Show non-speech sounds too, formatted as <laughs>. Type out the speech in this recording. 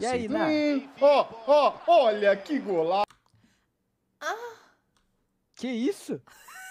E aí, Ná? Hum, ó, olha que golaço! Ah! Que isso? <laughs>